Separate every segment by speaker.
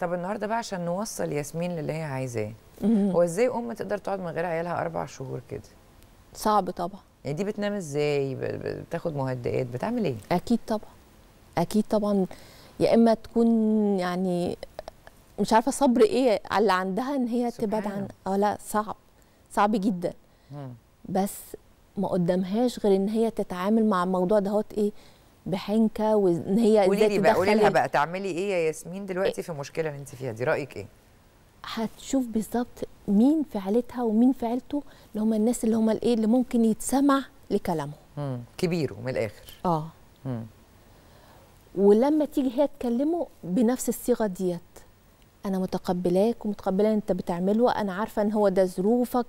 Speaker 1: طب النهارده بقى عشان نوصل ياسمين للي هي عايزاه هو ازاي ام تقدر تقعد من غير عيالها اربع شهور كده
Speaker 2: صعب طبعا
Speaker 1: يعني دي بتنام ازاي بتاخد مهدئات بتعمل
Speaker 2: ايه اكيد طبعا اكيد طبعا يا اما تكون يعني مش عارفه صبر ايه على اللي عندها ان هي تبعد عن اه لا صعب صعب جدا مم. بس ما قدامهاش غير ان هي تتعامل مع الموضوع دهوت ايه بحنكه وان هي ازاي لي بقى قولي لها بقى
Speaker 1: تعملي ايه يا ياسمين دلوقتي في المشكله اللي انت فيها دي رايك ايه؟
Speaker 2: هتشوف بالظبط مين في عيلتها ومين في عيلته اللي هم الناس اللي هم الايه اللي ممكن يتسمع لكلامهم
Speaker 1: كبيره من الاخر اه مم.
Speaker 2: ولما تيجي هي تكلمه بنفس الصيغه ديت انا متقبلاك ومتقبله انت بتعمله انا عارفه ان هو ده ظروفك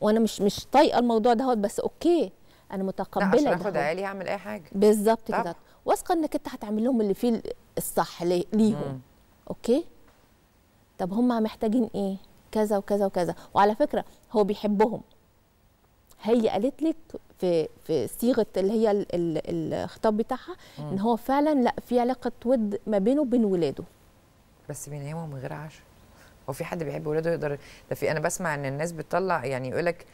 Speaker 2: وانا مش مش طايقه الموضوع دهوت بس اوكي انا متقبله ده عشان اخد عيالي هعمل اي حاجه بالظبط كده واثقه انك انت هتعمل لهم اللي فيه الصح ليهم مم. اوكي طب هم محتاجين ايه كذا وكذا وكذا وعلى فكره هو بيحبهم هي قالت لك في في صيغه اللي هي ال ال الخطاب بتاعها مم. ان هو فعلا لا في علاقه ود ما بينه وبين ولاده بس
Speaker 1: بيناموا من غير عشاء هو في حد بيحب ولاده يقدر ده في انا بسمع ان الناس بتطلع يعني يقول لك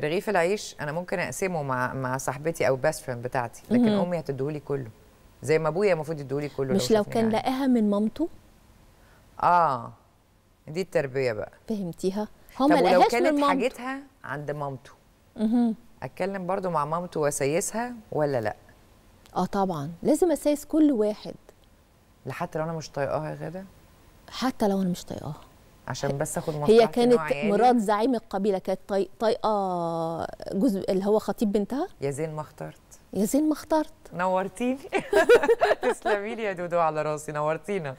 Speaker 1: رغيف العيش انا ممكن اقسمه مع مع صاحبتي او بيست فريند بتاعتي لكن مم. امي هتديهولي كله زي ما ابويا المفروض يديهولي كله مش لو, لو كان يعني.
Speaker 2: لقاها من مامته
Speaker 1: اه دي التربيه بقى
Speaker 2: فهمتيها هو ما لو كانت من حاجتها
Speaker 1: عند مامته اتكلم برضو مع مامته واسيسها ولا لا
Speaker 2: اه طبعا لازم اسيس كل واحد
Speaker 1: لحتى لو انا مش طايقاها يا غاده
Speaker 2: حتى لو انا مش طايقاها
Speaker 1: عشان بس اخد هي كانت مرات
Speaker 2: زعيم القبيله كانت طايقه جزء اللي هو خطيب بنتها يا زين ما اخترت يا زين ما اخترت
Speaker 1: نورتيني تسلمي لي يا دودو على راسي نورتينا